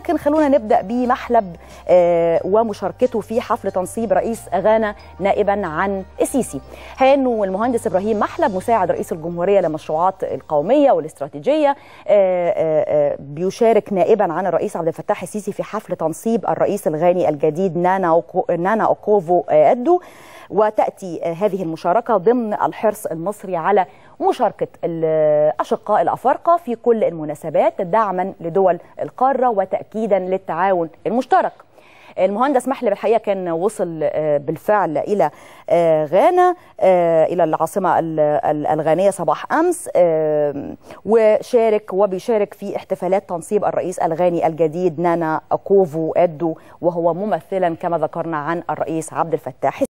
ولكن خلونا نبدا بمحلب آه، ومشاركته في حفل تنصيب رئيس غانا نائبا عن السيسي هانو المهندس ابراهيم محلب مساعد رئيس الجمهوريه للمشروعات القوميه والاستراتيجيه آه، آه، بيشارك نائبا عن الرئيس عبد الفتاح السيسي في حفل تنصيب الرئيس الغاني الجديد نانا نانا اوكوفو ادو وتاتي هذه المشاركه ضمن الحرص المصري على مشاركه الاشقاء الافارقه في كل المناسبات دعما لدول القاره وتاكيد تأكيدا للتعاون المشترك المهندس محلب الحقيقه كان وصل آه، بالفعل الى آه، غانا آه، الى العاصمه الغانيه صباح امس وشارك وبيشارك في احتفالات تنصيب الرئيس الغاني الجديد نانا كوفو ادو وهو ممثلا كما ذكرنا عن الرئيس عبد الفتاح